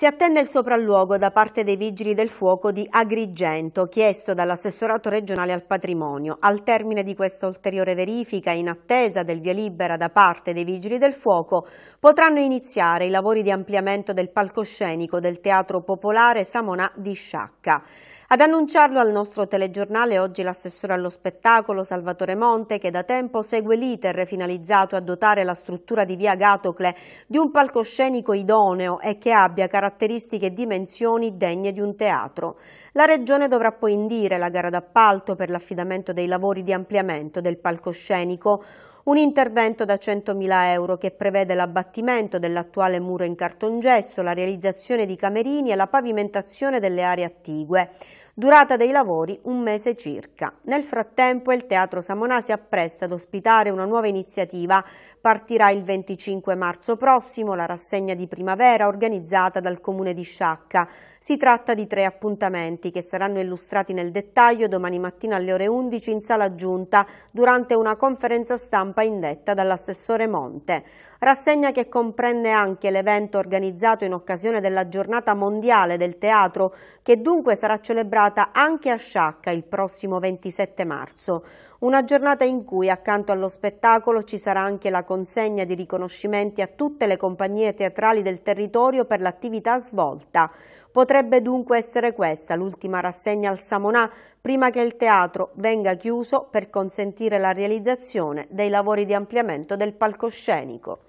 Si attende il sopralluogo da parte dei vigili del fuoco di Agrigento, chiesto dall'assessorato regionale al patrimonio. Al termine di questa ulteriore verifica, in attesa del via libera da parte dei vigili del fuoco, potranno iniziare i lavori di ampliamento del palcoscenico del Teatro Popolare Samonà di Sciacca. Ad annunciarlo al nostro telegiornale oggi l'assessore allo spettacolo Salvatore Monte, che da tempo segue l'iter finalizzato a dotare la struttura di via Gatocle di un palcoscenico idoneo e che abbia caratteristiche caratteristiche e dimensioni degne di un teatro. La Regione dovrà poi indire la gara d'appalto per l'affidamento dei lavori di ampliamento del palcoscenico, un intervento da 100.000 euro che prevede l'abbattimento dell'attuale muro in cartongesso, la realizzazione di camerini e la pavimentazione delle aree attigue. Durata dei lavori un mese circa. Nel frattempo il Teatro Samonà si appresta ad ospitare una nuova iniziativa. Partirà il 25 marzo prossimo la rassegna di primavera organizzata dal Comune di Sciacca. Si tratta di tre appuntamenti che saranno illustrati nel dettaglio domani mattina alle ore 11 in sala giunta durante una conferenza stampa stampa indetta dall'assessore Monte. Rassegna che comprende anche l'evento organizzato in occasione della giornata mondiale del teatro che dunque sarà celebrata anche a Sciacca il prossimo 27 marzo. Una giornata in cui accanto allo spettacolo ci sarà anche la consegna di riconoscimenti a tutte le compagnie teatrali del territorio per l'attività svolta. Potrebbe dunque essere questa l'ultima rassegna al Samonà prima che il teatro venga chiuso per consentire la realizzazione dei lavori di ampliamento del palcoscenico.